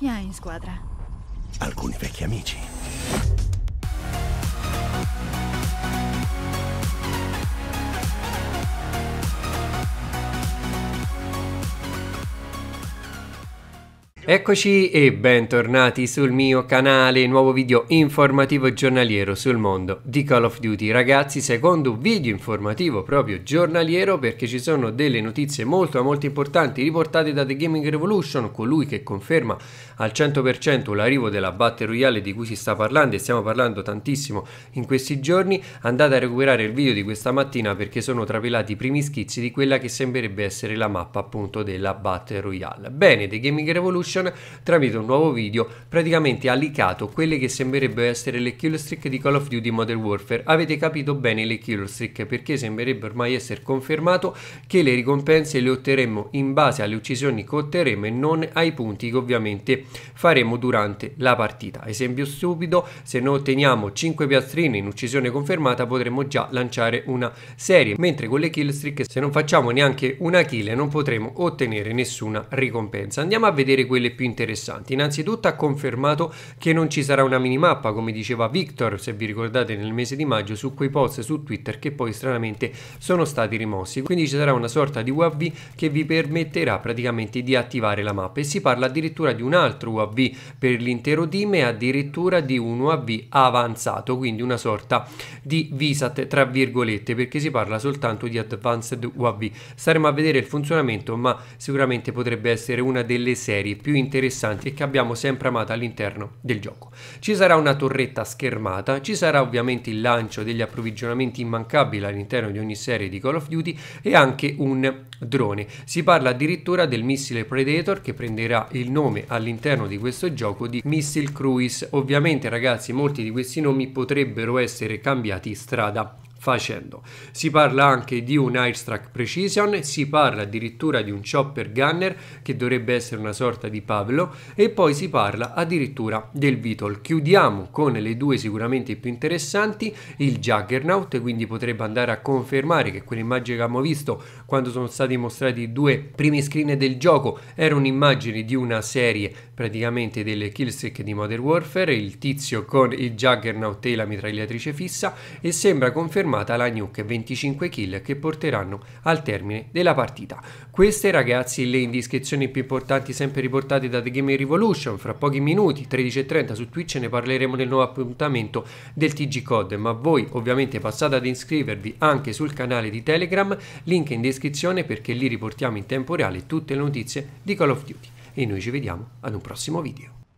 Chi hai in squadra? Alcuni vecchi amici. Eccoci e bentornati sul mio canale, nuovo video informativo giornaliero sul mondo di Call of Duty. Ragazzi, secondo video informativo proprio giornaliero perché ci sono delle notizie molto molto importanti riportate da The Gaming Revolution, colui che conferma al 100% l'arrivo della Battle Royale di cui si sta parlando e stiamo parlando tantissimo in questi giorni. Andate a recuperare il video di questa mattina perché sono trapelati i primi schizzi di quella che sembrerebbe essere la mappa appunto della Battle Royale. Bene, The Gaming Revolution Collection tramite un nuovo video praticamente ha leakato quelle che sembrerebbero essere le killstreak di Call of Duty Modern Warfare. Avete capito bene le killstreak perché sembrerebbe ormai essere confermato che le ricompense le otterremo in base alle uccisioni che otterremo e non ai punti che ovviamente faremo durante la partita. Esempio stupido, se noi otteniamo 5 piastrine in uccisione confermata potremmo già lanciare una serie, mentre con le killstreak se non facciamo neanche una kill non potremo ottenere nessuna ricompensa. Andiamo a vedere quelle delle più interessanti. Innanzitutto ha confermato che non ci sarà una minimappa, come diceva Victor, se vi ricordate nel mese di maggio, su quei post su Twitter che poi stranamente sono stati rimossi. Quindi ci sarà una sorta di UAV che vi permetterà praticamente di attivare la mappa e si parla addirittura di un altro UAV per l'intero team e addirittura di un UAV avanzato, quindi una sorta di Visat tra virgolette perché si parla soltanto di Advanced UAV. Staremo a vedere il funzionamento ma sicuramente potrebbe essere una delle serie più più interessanti e che abbiamo sempre amato all'interno del gioco. Ci sarà una torretta schermata, ci sarà ovviamente il lancio degli approvvigionamenti immancabili all'interno di ogni serie di Call of Duty e anche un drone. Si parla addirittura del missile Predator che prenderà il nome all'interno di questo gioco di Missile Cruise. Ovviamente ragazzi molti di questi nomi potrebbero essere cambiati strada facendo. Si parla anche di un Airstrike Precision, si parla addirittura di un Chopper Gunner che dovrebbe essere una sorta di Pavlo e poi si parla addirittura del Beetle. Chiudiamo con le due sicuramente più interessanti, il Juggernaut, quindi potrebbe andare a confermare che quell'immagine che abbiamo visto quando sono stati mostrati i due primi screen del gioco era un'immagine di una serie praticamente delle killstreak di Modern Warfare, il tizio con il Juggernaut e la mitragliatrice fissa e sembra confermare confermata la nuke 25 kill che porteranno al termine della partita. Queste ragazzi le indiscrezioni più importanti sempre riportate da The Game Revolution, fra pochi minuti 13.30 su Twitch ne parleremo nel nuovo appuntamento del TG Code, ma voi ovviamente passate ad iscrivervi anche sul canale di Telegram, link in descrizione perché lì riportiamo in tempo reale tutte le notizie di Call of Duty e noi ci vediamo ad un prossimo video.